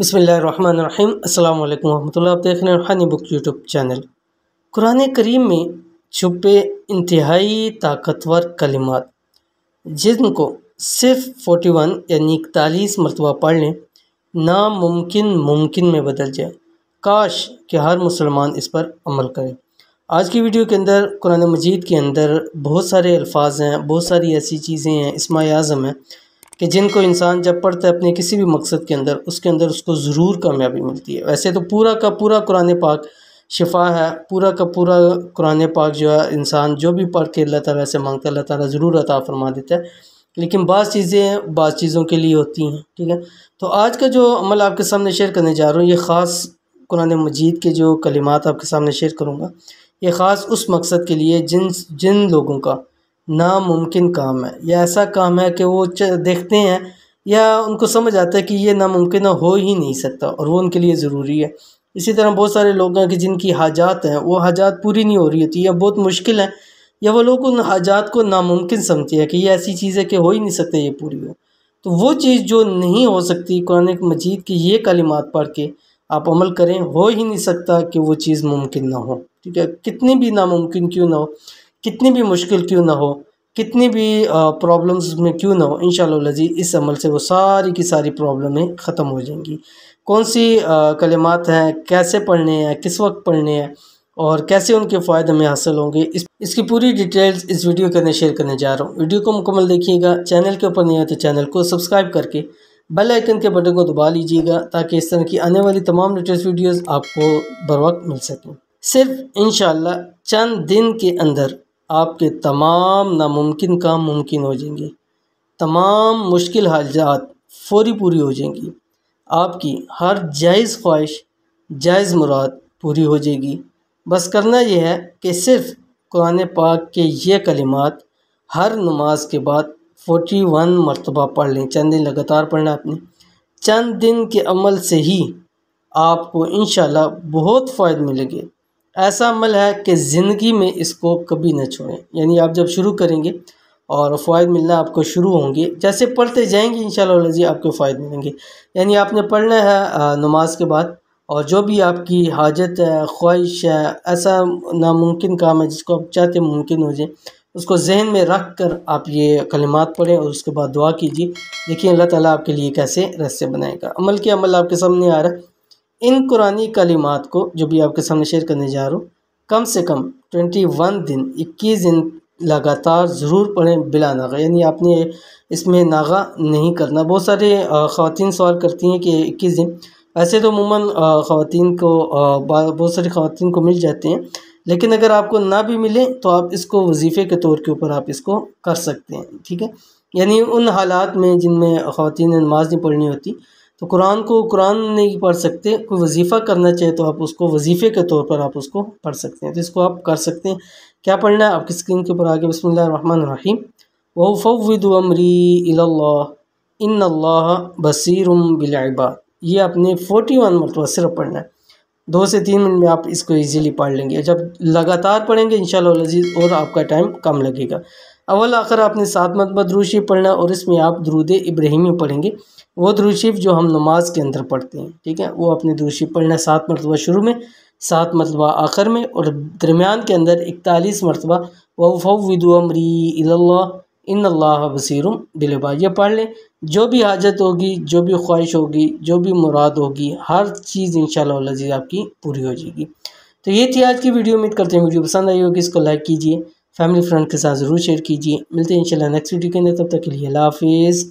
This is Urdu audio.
بسم اللہ الرحمن الرحیم السلام علیکم ورحمۃ اللہ آپ دیکھ رہے ہیں روحانی بک یوٹیوب چینل قرآن کریم میں چھپے انتہائی طاقتور کلمات جن کو صرف فورٹی ون یعنی اکتالیس مرتبہ پڑھ لیں ناممکن ممکن میں بدل جائے کاش کہ ہر مسلمان اس پر عمل کرے آج کی ویڈیو کے اندر قرآن مجید کے اندر بہت سارے الفاظ ہیں بہت ساری ایسی چیزیں ہیں اسماعی اعظم ہیں کہ جن کو انسان جب پڑھتا ہے اپنے کسی بھی مقصد کے اندر اس کے اندر اس کو ضرور کامیابی ملتی ہے ویسے تو پورا کا پورا قرآن پاک شفا ہے پورا کا پورا قرآن پاک جو ہے انسان جو بھی پڑھ کے اللہ تعالیٰ سے مانگتا ہے اللہ تعالیٰ ضرور عطا فرما دیتا ہے لیکن بعض چیزیں بعض چیزوں کے لیے ہوتی ہیں ٹھیک ہے تو آج کا جو عمل آپ کے سامنے شیئر کرنے جا رہا ہوں یہ خاص قرآن مجید کے جو کلمات آپ کے سامنے شیئر کروں گا یہ خاص اس مقصد کے لیے جن جن لوگوں کا ناممکن کام ہے یا ایسا کام ہے کہ وہ دیکھتے ہیں یا ان کو سمجھ آتا ہے کہ یہ ناممکن ہو ہی نہیں سکتا اور وہ ان کے لیے ضروری ہے اسی طرح بہت سارے لوگ ہیں کہ جن کی حاجات ہیں وہ حاجات پوری نہیں ہو رہی ہوتی یا بہت مشکل ہیں یا وہ لوگ ان حاجات کو ناممکن سمجھتے ہیں کہ یہ ایسی چیز ہے کہ ہو ہی نہیں سکتے یہ پوری ہو تو وہ چیز جو نہیں ہو سکتی قرآن مجید کی یہ کلمات پڑھ کے آپ عمل کریں ہو ہی نہیں سکتا کہ وہ چیز ممکن نہ ہو ٹھیک ہے کتنی بھی ناممکن کیوں نہ ہو کتنی بھی مشکل کیوں نہ ہو کتنی بھی پرابلمز میں کیوں نہ ہو انشاءاللہ شاء اللہ اس عمل سے وہ ساری کی ساری پرابلمیں ختم ہو جائیں گی کون سی کلمات ہیں کیسے پڑھنے ہیں کس وقت پڑھنے ہیں اور کیسے ان کے فائدے میں حاصل ہوں گے اس اس کی پوری ڈیٹیلز اس ویڈیو کے اندر شیئر کرنے جا رہا ہوں ویڈیو کو مکمل دیکھیے گا چینل کے اوپر نہیں ہے تو چینل کو سبسکرائب کر کے بیل آئکن کے بٹن کو دبا لیجیے گا تاکہ اس طرح کی آنے والی تمام لیٹسٹ ویڈیوز آپ کو بر وقت مل سکیں صرف انشاءاللہ چند دن کے اندر آپ کے تمام ناممکن کام ممکن ہو جائیں گے تمام مشکل حاجات فوری پوری ہو جائیں گی آپ کی ہر جائز خواہش جائز مراد پوری ہو جائے گی بس کرنا یہ ہے کہ صرف قرآن پاک کے یہ کلمات ہر نماز کے بعد فورٹی ون مرتبہ پڑھ لیں چند دن لگاتار پڑھنا اپنے چند دن کے عمل سے ہی آپ کو انشاءاللہ بہت فائد ملے گے ایسا عمل ہے کہ زندگی میں اس کو کبھی نہ چھوڑیں یعنی آپ جب شروع کریں گے اور فوائد ملنا آپ کو شروع ہوں گے جیسے پڑھتے جائیں گے انشاءاللہ شاء اللہ آپ کو فوائد ملیں گے یعنی آپ نے پڑھنا ہے نماز کے بعد اور جو بھی آپ کی حاجت ہے خواہش ہے ایسا ناممکن کام ہے جس کو آپ چاہتے ممکن ہو جائیں اس کو ذہن میں رکھ کر آپ یہ کلمات پڑھیں اور اس کے بعد دعا کیجیے دیکھیں اللہ تعالیٰ آپ کے لیے کیسے رسیہ بنائے گا عمل کے عمل آپ کے سامنے آ رہا ہے ان قرآن کلمات کو جو بھی آپ کے سامنے شیئر کرنے جا رہا ہوں کم سے کم ٹوینٹی ون دن اکیس دن لگاتار ضرور پڑھیں بلا ناغہ یعنی آپ نے اس میں ناغہ نہیں کرنا بہت سارے خواتین سوال کرتی ہیں کہ اکیس دن ایسے تو عموماً خواتین کو بہت ساری خواتین کو مل جاتے ہیں لیکن اگر آپ کو نہ بھی ملے تو آپ اس کو وظیفے کے طور کے اوپر آپ اس کو کر سکتے ہیں ٹھیک ہے یعنی ان حالات میں جن میں خواتین نماز نہیں پڑھنی ہوتی تو قرآن کو قرآن نہیں پڑھ سکتے کوئی وظیفہ کرنا چاہے تو آپ اس کو وظیفے کے طور پر آپ اس کو پڑھ سکتے ہیں تو اس کو آپ کر سکتے ہیں کیا پڑھنا ہے آپ کی اسکرین کے اوپر آگے بسم اللہ الرحمن الرحیم وہ فد امری اللہ ان اللہ بصیر بالعباد یہ آپ نے فورٹی ون مرتبہ صرف پڑھنا ہے دو سے تین منٹ میں آپ اس کو ایزیلی پڑھ لیں گے جب لگاتار پڑھیں گے انشاءاللہ شاء اور آپ کا ٹائم کم لگے گا اول آخر آپ نے سات درود شریف پڑھنا اور اس میں آپ درود ابراہیمی پڑھیں گے وہ شریف جو ہم نماز کے اندر پڑھتے ہیں ٹھیک ہے وہ اپنے شریف پڑھنا سات مرتبہ شروع میں سات مرتبہ آخر میں اور درمیان کے اندر اکتالیس مرتبہ وف إِلَى اللَّهِ ان اللہ بَصِيرٌ بلبا یہ پڑھ لیں جو بھی حاجت ہوگی جو بھی خواہش ہوگی جو بھی مراد ہوگی ہر چیز انشاءاللہ عزیز اللہ آپ کی پوری ہو جائے گی تو یہ تھی آج کی ویڈیو امید کرتے ہیں ویڈیو پسند آئی ہوگی اس کو لائک کیجیے فیملی فرینڈ کے ساتھ ضرور شیئر کیجیے ملتے ہیں انشاءاللہ نیکسٹ ویڈیو کے اندر تب تک کے لیے اللہ حافظ